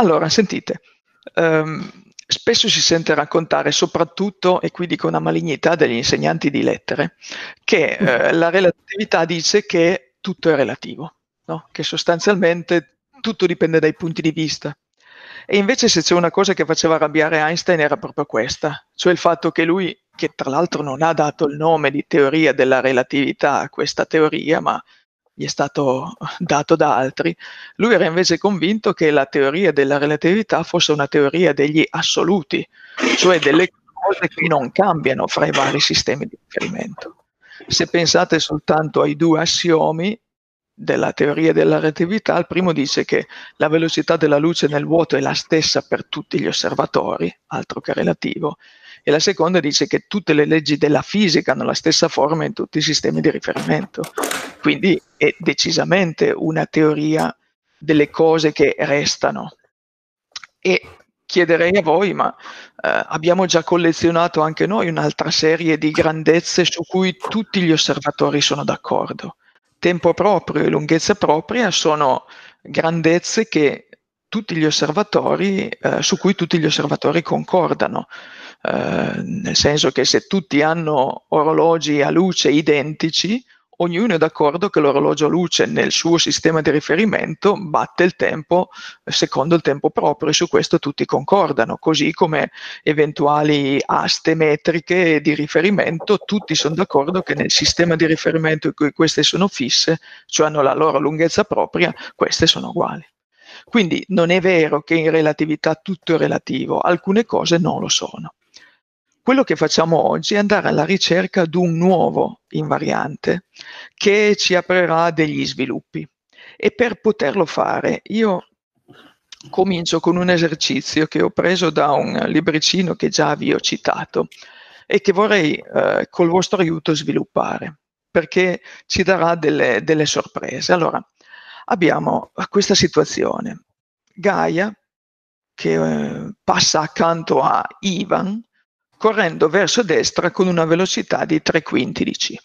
Allora, sentite, um, spesso si sente raccontare, soprattutto, e qui dico una malignità degli insegnanti di lettere, che mm. eh, la relatività dice che tutto è relativo, no? che sostanzialmente tutto dipende dai punti di vista. E invece se c'è una cosa che faceva arrabbiare Einstein era proprio questa, cioè il fatto che lui, che tra l'altro non ha dato il nome di teoria della relatività a questa teoria, ma gli è stato dato da altri, lui era invece convinto che la teoria della relatività fosse una teoria degli assoluti, cioè delle cose che non cambiano fra i vari sistemi di riferimento. Se pensate soltanto ai due assiomi della teoria della relatività, il primo dice che la velocità della luce nel vuoto è la stessa per tutti gli osservatori, altro che relativo, e la seconda dice che tutte le leggi della fisica hanno la stessa forma in tutti i sistemi di riferimento. Quindi è decisamente una teoria delle cose che restano. E chiederei a voi, ma eh, abbiamo già collezionato anche noi un'altra serie di grandezze su cui tutti gli osservatori sono d'accordo. Tempo proprio e lunghezza propria sono grandezze che tutti gli osservatori, eh, su cui tutti gli osservatori concordano, eh, nel senso che se tutti hanno orologi a luce identici, ognuno è d'accordo che l'orologio a luce nel suo sistema di riferimento batte il tempo eh, secondo il tempo proprio e su questo tutti concordano, così come eventuali aste metriche di riferimento, tutti sono d'accordo che nel sistema di riferimento in cui queste sono fisse, cioè hanno la loro lunghezza propria, queste sono uguali. Quindi non è vero che in relatività tutto è relativo, alcune cose non lo sono. Quello che facciamo oggi è andare alla ricerca di un nuovo invariante che ci aprirà degli sviluppi. E per poterlo fare, io comincio con un esercizio che ho preso da un libricino che già vi ho citato e che vorrei eh, col vostro aiuto sviluppare perché ci darà delle, delle sorprese. Allora, abbiamo eh, questa situazione. Gaia che eh, passa accanto a Ivan correndo verso destra con una velocità di tre quintilici.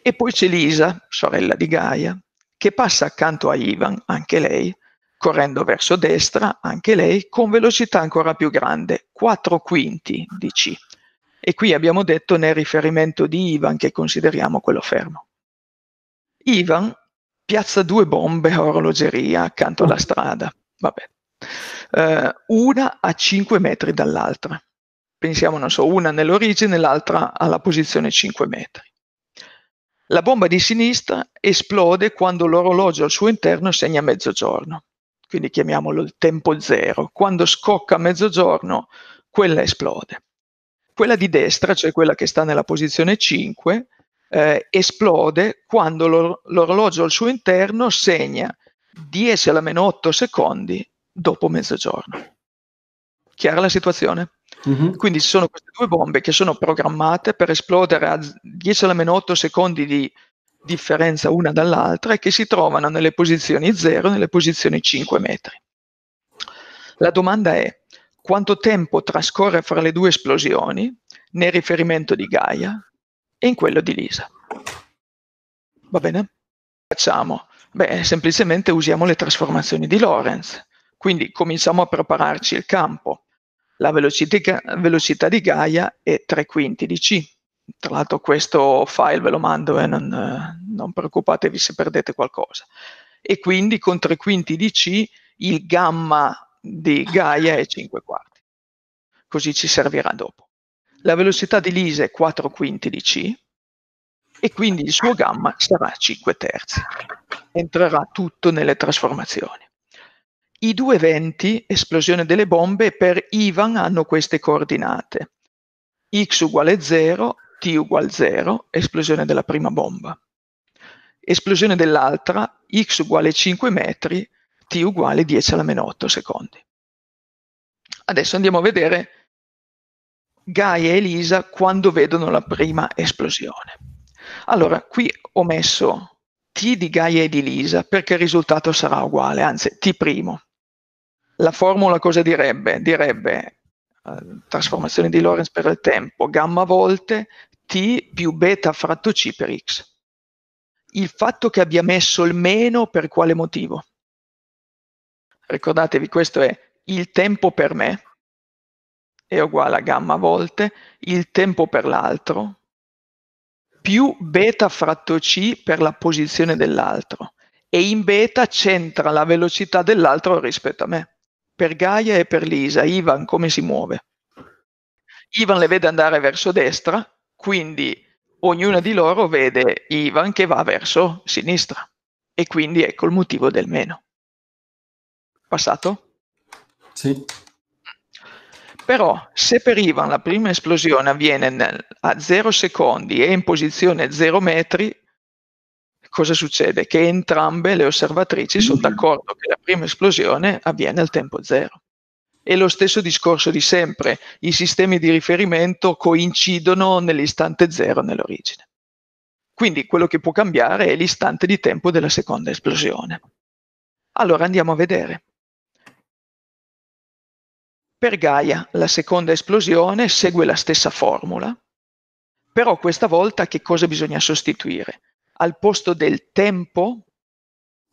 E poi c'è Lisa, sorella di Gaia, che passa accanto a Ivan, anche lei, correndo verso destra, anche lei, con velocità ancora più grande, 4 quinti di C. E qui abbiamo detto nel riferimento di Ivan che consideriamo quello fermo. Ivan piazza due bombe a orologeria accanto alla strada, vabbè, eh, una a 5 metri dall'altra pensiamo, non so, una nell'origine, l'altra alla posizione 5 metri. La bomba di sinistra esplode quando l'orologio al suo interno segna mezzogiorno, quindi chiamiamolo il tempo zero. Quando scocca mezzogiorno, quella esplode. Quella di destra, cioè quella che sta nella posizione 5, eh, esplode quando l'or- l'orologio al suo interno segna 10 alla meno 8 secondi dopo mezzogiorno. Chiara la situazione? Mm-hmm. Quindi ci sono queste due bombe che sono programmate per esplodere a 10 alla meno 8 secondi di differenza una dall'altra e che si trovano nelle posizioni 0 e nelle posizioni 5 metri. La domanda è quanto tempo trascorre fra le due esplosioni nel riferimento di Gaia e in quello di Lisa. Va bene? Facciamo. Beh, semplicemente usiamo le trasformazioni di Lorentz. Quindi cominciamo a prepararci il campo la velocità, velocità di Gaia è 3 quinti di C. Tra l'altro questo file ve lo mando e eh, non, non preoccupatevi se perdete qualcosa. E quindi con 3 quinti di C il gamma di Gaia è 5 quarti. Così ci servirà dopo. La velocità di Lisa è 4 quinti di C e quindi il suo gamma sarà 5 terzi. Entrerà tutto nelle trasformazioni. I due eventi, esplosione delle bombe, per Ivan hanno queste coordinate. X uguale 0, T uguale 0, esplosione della prima bomba. Esplosione dell'altra, X uguale 5 metri, T uguale 10 alla meno 8 secondi. Adesso andiamo a vedere Gaia e Elisa quando vedono la prima esplosione. Allora, qui ho messo T di Gaia e di Lisa perché il risultato sarà uguale, anzi T'. primo. La formula cosa direbbe? Direbbe eh, trasformazione di Lorentz per il tempo, gamma volte T più beta fratto C per X. Il fatto che abbia messo il meno per quale motivo? Ricordatevi, questo è il tempo per me è uguale a gamma volte il tempo per l'altro più beta fratto c per la posizione dell'altro e in beta c'entra la velocità dell'altro rispetto a me. Per Gaia e per Lisa, Ivan come si muove? Ivan le vede andare verso destra, quindi ognuna di loro vede Ivan che va verso sinistra e quindi ecco il motivo del meno. Passato? Sì. Però se per Ivan la prima esplosione avviene nel, a 0 secondi e in posizione 0 metri, cosa succede? Che entrambe le osservatrici sono d'accordo che la prima esplosione avviene al tempo zero. E lo stesso discorso di sempre, i sistemi di riferimento coincidono nell'istante zero nell'origine. Quindi quello che può cambiare è l'istante di tempo della seconda esplosione. Allora andiamo a vedere. Per Gaia la seconda esplosione segue la stessa formula, però questa volta che cosa bisogna sostituire? Al posto del tempo,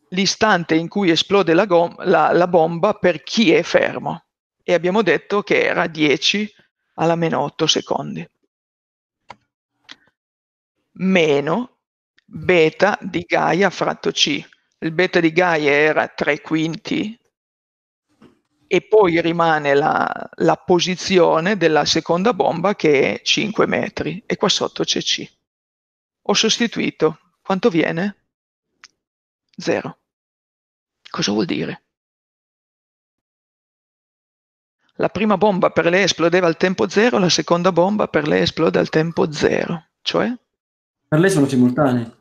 l'istante in cui esplode la, gom- la, la bomba per chi è fermo. E abbiamo detto che era 10 alla meno 8 secondi. Meno beta di Gaia fratto C. Il beta di Gaia era 3 quinti e poi rimane la, la, posizione della seconda bomba che è 5 metri e qua sotto c'è C. Ho sostituito. Quanto viene? Zero. Cosa vuol dire? La prima bomba per lei esplodeva al tempo zero, la seconda bomba per lei esplode al tempo zero. cioè? Per lei sono simultanei.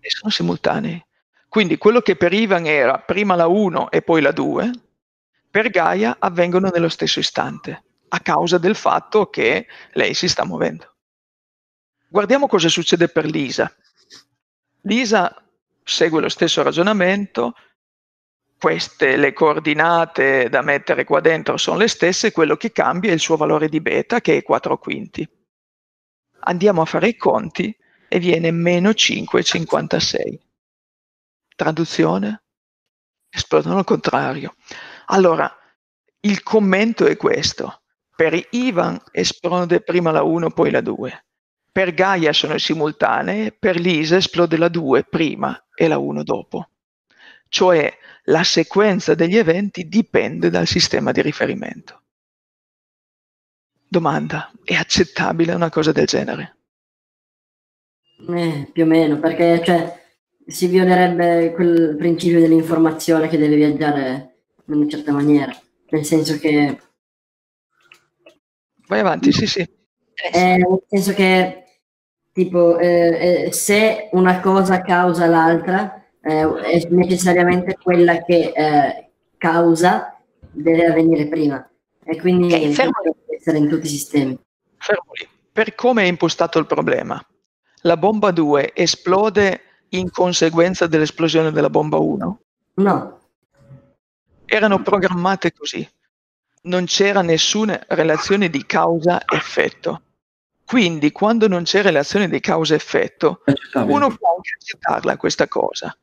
E sono simultanei. Quindi quello che per Ivan era prima la 1 e poi la 2, per Gaia avvengono nello stesso istante, a causa del fatto che lei si sta muovendo. Guardiamo cosa succede per Lisa. Lisa segue lo stesso ragionamento, queste le coordinate da mettere qua dentro sono le stesse, quello che cambia è il suo valore di beta che è 4 quinti. Andiamo a fare i conti e viene meno 5,56. Traduzione? Esplodono al contrario. Allora, il commento è questo. Per Ivan esplode prima la 1, poi la 2. Per Gaia sono simultanee, per Lisa esplode la 2 prima e la 1 dopo. Cioè la sequenza degli eventi dipende dal sistema di riferimento. Domanda, è accettabile una cosa del genere? Eh, più o meno, perché cioè, si violerebbe quel principio dell'informazione che deve viaggiare in una certa maniera, nel senso che... Vai avanti, sì, sì. Eh, nel senso che, tipo, eh, eh se una cosa causa l'altra, eh, è necessariamente quella che eh, causa deve avvenire prima. E quindi okay, fermo. deve essere in tutti i sistemi. Fermo lì. Per come è impostato il problema, la bomba 2 esplode in conseguenza dell'esplosione della bomba 1? No erano programmate così. Non c'era nessuna relazione di causa-effetto. Quindi, quando non c'è relazione di causa-effetto, uno può anche accettarla questa cosa.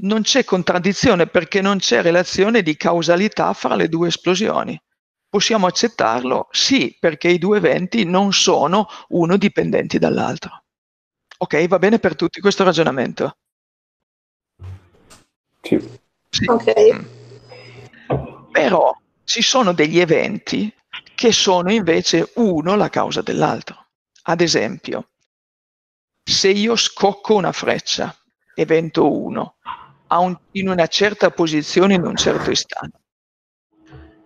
Non c'è contraddizione perché non c'è relazione di causalità fra le due esplosioni. Possiamo accettarlo, sì, perché i due eventi non sono uno dipendenti dall'altro. Ok, va bene per tutti questo ragionamento? Sì. sì. Ok. Però ci sono degli eventi che sono invece uno la causa dell'altro. Ad esempio, se io scocco una freccia, evento 1, un, in una certa posizione, in un certo istante,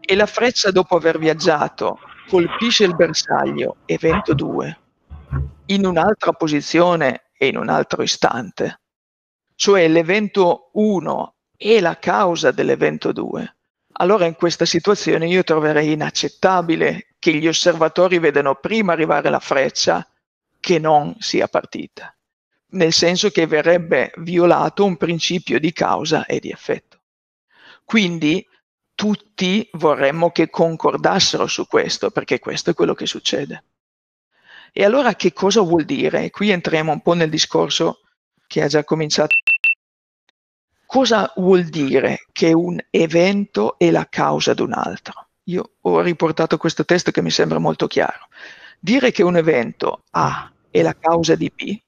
e la freccia dopo aver viaggiato colpisce il bersaglio, evento 2, in un'altra posizione e in un altro istante, cioè l'evento 1 è la causa dell'evento 2, allora in questa situazione io troverei inaccettabile che gli osservatori vedano prima arrivare la freccia che non sia partita, nel senso che verrebbe violato un principio di causa e di effetto. Quindi tutti vorremmo che concordassero su questo, perché questo è quello che succede. E allora che cosa vuol dire? Qui entriamo un po' nel discorso che ha già cominciato cosa vuol dire che un evento è la causa di un altro? Io ho riportato questo testo che mi sembra molto chiaro. Dire che un evento A è la causa di B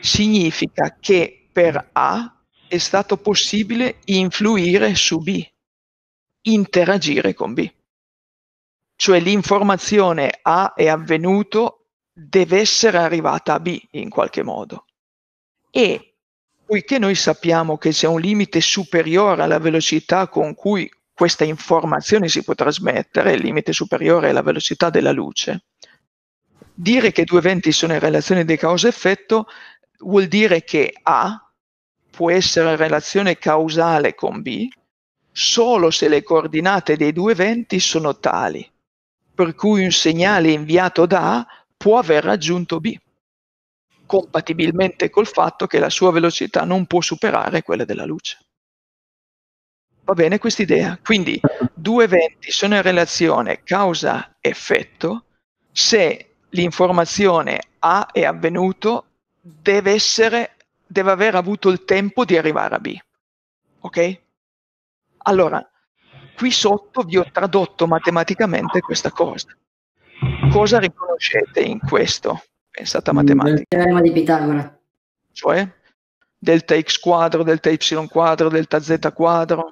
significa che per A è stato possibile influire su B, interagire con B. Cioè l'informazione A è avvenuto deve essere arrivata a B in qualche modo. E Poiché noi sappiamo che c'è un limite superiore alla velocità con cui questa informazione si può trasmettere, il limite superiore è la velocità della luce, dire che due eventi sono in relazione di causa-effetto vuol dire che A può essere in relazione causale con B solo se le coordinate dei due eventi sono tali, per cui un segnale inviato da A può aver raggiunto B compatibilmente col fatto che la sua velocità non può superare quella della luce. Va bene questa idea? Quindi due eventi sono in relazione causa-effetto se l'informazione A è avvenuto deve, essere, deve aver avuto il tempo di arrivare a B. Ok? Allora, qui sotto vi ho tradotto matematicamente questa cosa. Cosa riconoscete in questo? pensata mm, matematica. Il teorema di Pitagora. Cioè? Delta x quadro, delta y quadro, delta z quadro.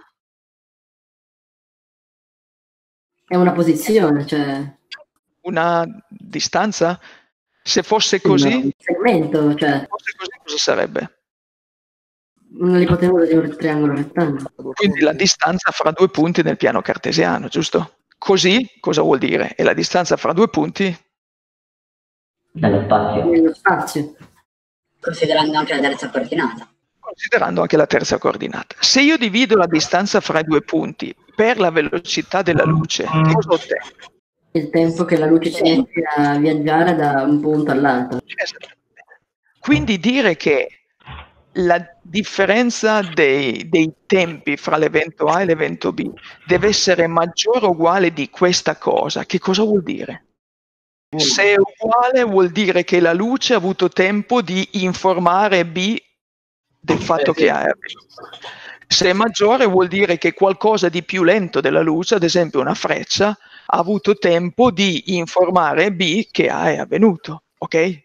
È una posizione, cioè... Una distanza? Se fosse così... Un segmento, cioè... Se fosse così cosa sarebbe? Un'ipotenusa di un triangolo rettangolo. Quindi la distanza fra due punti nel piano cartesiano, giusto? Così cosa vuol dire? È la distanza fra due punti dallo spazio. Nello spazio. Considerando anche la terza coordinata. Considerando anche la terza coordinata. Se io divido la distanza fra i due punti per la velocità della luce, cosa ottengo? Il tempo che la luce ci mette a viaggiare da un punto all'altro. Quindi dire che la differenza dei, dei, tempi fra l'evento A e l'evento B deve essere maggiore o uguale di questa cosa, che cosa vuol dire? Se è uguale vuol dire che la luce ha avuto tempo di informare B del fatto che ha R. Se è maggiore vuol dire che qualcosa di più lento della luce, ad esempio una freccia, ha avuto tempo di informare B che A è avvenuto, ok?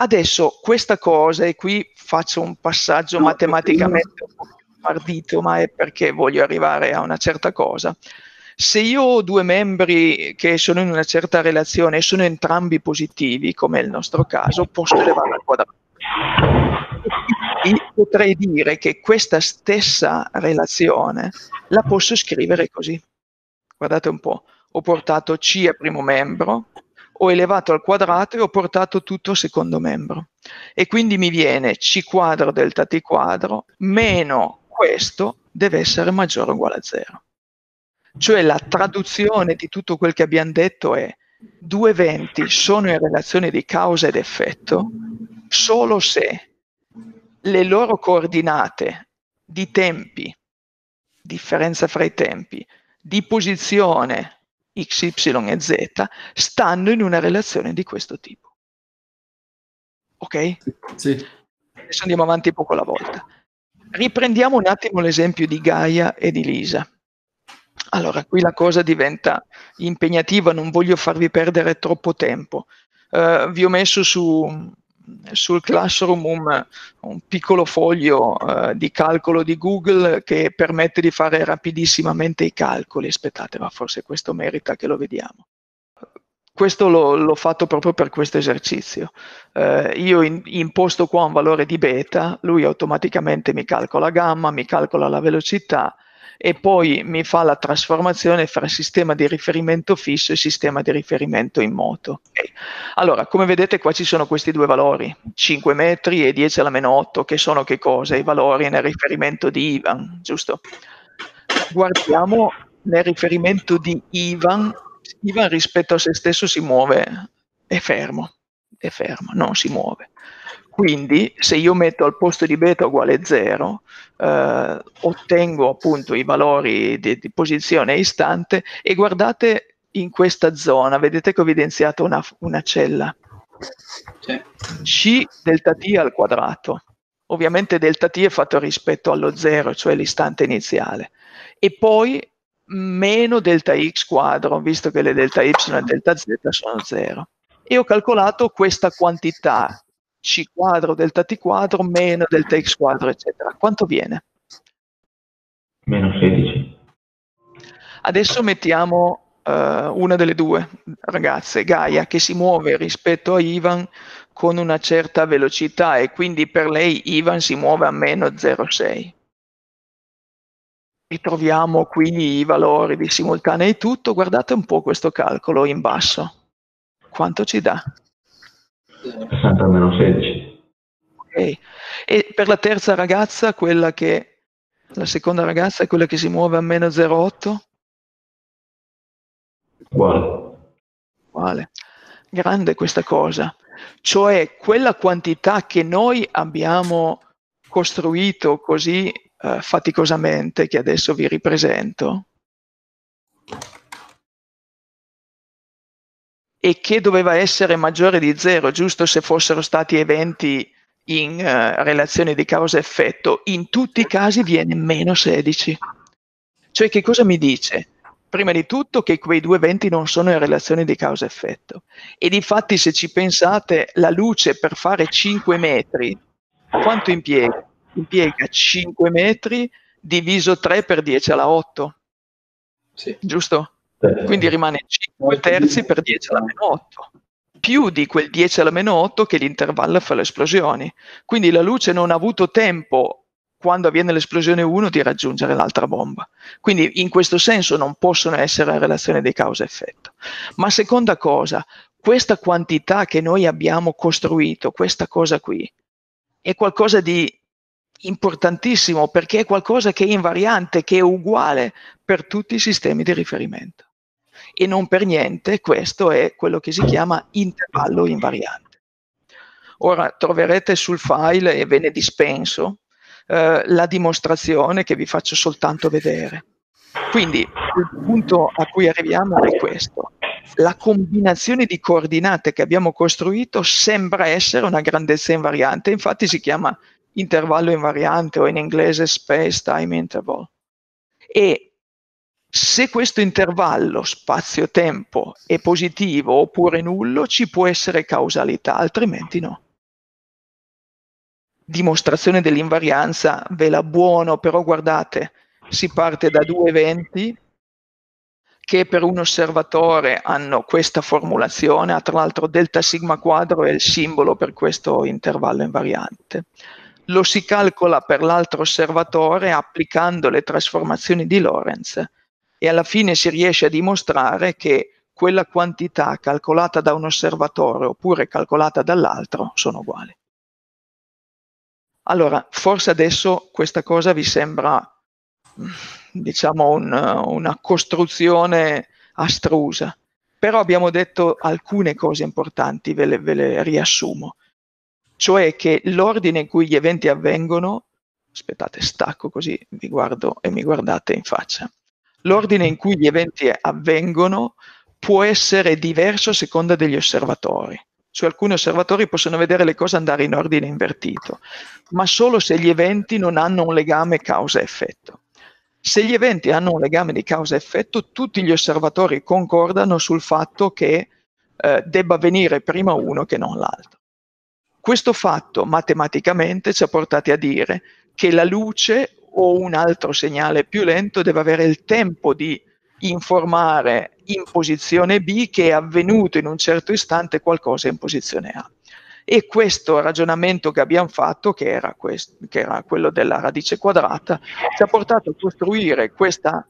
Adesso questa cosa, e qui faccio un passaggio matematicamente un po' ardito, ma è perché voglio arrivare a una certa cosa. Se io ho due membri che sono in una certa relazione e sono entrambi positivi, come è il nostro caso, posso elevare la quadratura. Io potrei dire che questa stessa relazione la posso scrivere così. Guardate un po', ho portato C a primo membro, ho elevato al quadrato e ho portato tutto al secondo membro. E quindi mi viene C quadro delta T quadro meno questo deve essere maggiore o uguale a zero. Cioè la traduzione di tutto quel che abbiamo detto è due eventi sono in relazione di causa ed effetto solo se le loro coordinate di tempi, differenza fra i tempi, di posizione x, y e z stanno in una relazione di questo tipo. Ok? Sì. Adesso andiamo avanti poco alla volta. Riprendiamo un attimo l'esempio di Gaia e di Lisa. Allora, qui la cosa diventa impegnativa, non voglio farvi perdere troppo tempo. Uh, vi ho messo su, sul Classroom un, un piccolo foglio uh, di calcolo di Google che permette di fare rapidissimamente i calcoli. Aspettate, ma forse questo merita che lo vediamo. Questo lo, l'ho fatto proprio per questo esercizio. Uh, io in, imposto qua un valore di beta, lui automaticamente mi calcola gamma, mi calcola la velocità, e poi mi fa la trasformazione fra sistema di riferimento fisso e sistema di riferimento in moto. Allora, come vedete qua ci sono questi due valori, 5 metri e 10 alla meno 8, che sono che cosa? I valori nel riferimento di Ivan, giusto? Guardiamo nel riferimento di Ivan, Ivan rispetto a se stesso si muove, è fermo, è fermo, non si muove. Quindi se io metto al posto di beta uguale 0, eh, ottengo appunto i valori di, di posizione istante e guardate in questa zona, vedete che ho evidenziato una, una cella. C delta t al quadrato. Ovviamente delta t è fatto rispetto allo 0, cioè l'istante iniziale. E poi meno delta x quadro, visto che le delta y e delta z sono 0. E ho calcolato questa quantità c quadro delta t quadro meno delta x quadro, eccetera. Quanto viene? Meno 16. Adesso mettiamo uh, una delle due ragazze, Gaia, che si muove rispetto a Ivan con una certa velocità e quindi per lei Ivan si muove a meno 0,6. Ritroviamo quindi i valori di simultanea e tutto, guardate un po' questo calcolo in basso, quanto ci dà? 60 meno 16. Ok. E per la terza ragazza, quella che... La seconda ragazza è quella che si muove a meno 0,8? Uguale. Uguale. Grande questa cosa. Cioè quella quantità che noi abbiamo costruito così eh, faticosamente, che adesso vi ripresento, e che doveva essere maggiore di zero, giusto se fossero stati eventi in uh, relazione di causa-effetto, in tutti i casi viene meno 16. Cioè che cosa mi dice? Prima di tutto che quei due eventi non sono in relazione di causa-effetto. E difatti se ci pensate, la luce per fare 5 metri, quanto impiega? Impiega 5 metri diviso 3 per 10 alla 8. Sì. Giusto? Quindi rimane 5 terzi per 10 alla meno 8, più di quel 10 alla meno 8 che è l'intervallo fra le esplosioni. Quindi la luce non ha avuto tempo quando avviene l'esplosione 1 di raggiungere l'altra bomba. Quindi in questo senso non possono essere relazioni di causa-effetto. Ma seconda cosa, questa quantità che noi abbiamo costruito, questa cosa qui, è qualcosa di importantissimo perché è qualcosa che è invariante, che è uguale per tutti i sistemi di riferimento e non per niente questo è quello che si chiama intervallo invariante. Ora troverete sul file, e ve ne dispenso, eh, la dimostrazione che vi faccio soltanto vedere. Quindi il punto a cui arriviamo è questo. La combinazione di coordinate che abbiamo costruito sembra essere una grandezza invariante, infatti si chiama intervallo invariante o in inglese space time interval. E se questo intervallo spazio-tempo è positivo oppure nullo, ci può essere causalità, altrimenti no. Dimostrazione dell'invarianza ve la buono, però guardate, si parte da due eventi che per un osservatore hanno questa formulazione, tra l'altro delta sigma quadro è il simbolo per questo intervallo invariante. Lo si calcola per l'altro osservatore applicando le trasformazioni di Lorentz e alla fine si riesce a dimostrare che quella quantità calcolata da un osservatore oppure calcolata dall'altro sono uguali. Allora, forse adesso questa cosa vi sembra, diciamo, un, una costruzione astrusa, però abbiamo detto alcune cose importanti, ve le, ve le riassumo, cioè che l'ordine in cui gli eventi avvengono, aspettate, stacco così vi guardo e mi guardate in faccia, L'ordine in cui gli eventi avvengono può essere diverso a seconda degli osservatori. Cioè alcuni osservatori possono vedere le cose andare in ordine invertito, ma solo se gli eventi non hanno un legame causa-effetto. Se gli eventi hanno un legame di causa-effetto, tutti gli osservatori concordano sul fatto che eh, debba avvenire prima uno che non l'altro. Questo fatto matematicamente ci ha portati a dire che la luce o un altro segnale più lento deve avere il tempo di informare in posizione B che è avvenuto in un certo istante qualcosa in posizione A. E questo ragionamento che abbiamo fatto, che era, questo, che era quello della radice quadrata, ci ha portato a costruire questa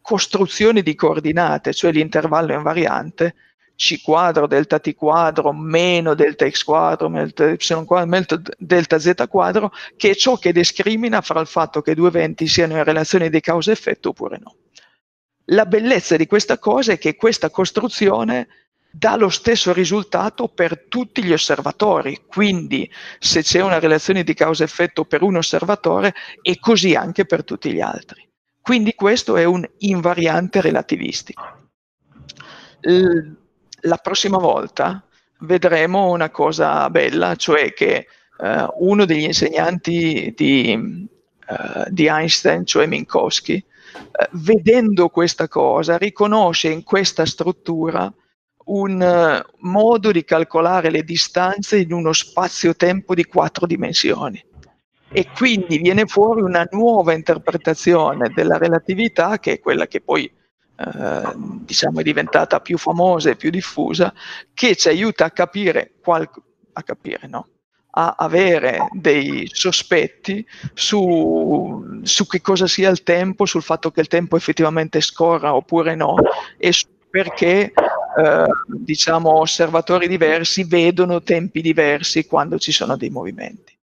costruzione di coordinate, cioè l'intervallo invariante, c quadro delta T quadro meno delta X quadro meno delta Y quadro meno delta Z quadro che è ciò che discrimina fra il fatto che due eventi siano in relazione di causa-effetto oppure no. La bellezza di questa cosa è che questa costruzione dà lo stesso risultato per tutti gli osservatori, quindi se c'è una relazione di causa-effetto per un osservatore è così anche per tutti gli altri. Quindi questo è un invariante relativistico. L- la prossima volta vedremo una cosa bella, cioè che eh, uno degli insegnanti di, eh, di Einstein, cioè Minkowski, eh, vedendo questa cosa, riconosce in questa struttura un eh, modo di calcolare le distanze in uno spazio-tempo di quattro dimensioni. E quindi viene fuori una nuova interpretazione della relatività, che è quella che poi eh, diciamo è diventata più famosa e più diffusa, che ci aiuta a capire, qual- a capire no? a avere dei sospetti su, su, che cosa sia il tempo, sul fatto che il tempo effettivamente scorra oppure no e perché eh, diciamo, osservatori diversi vedono tempi diversi quando ci sono dei movimenti.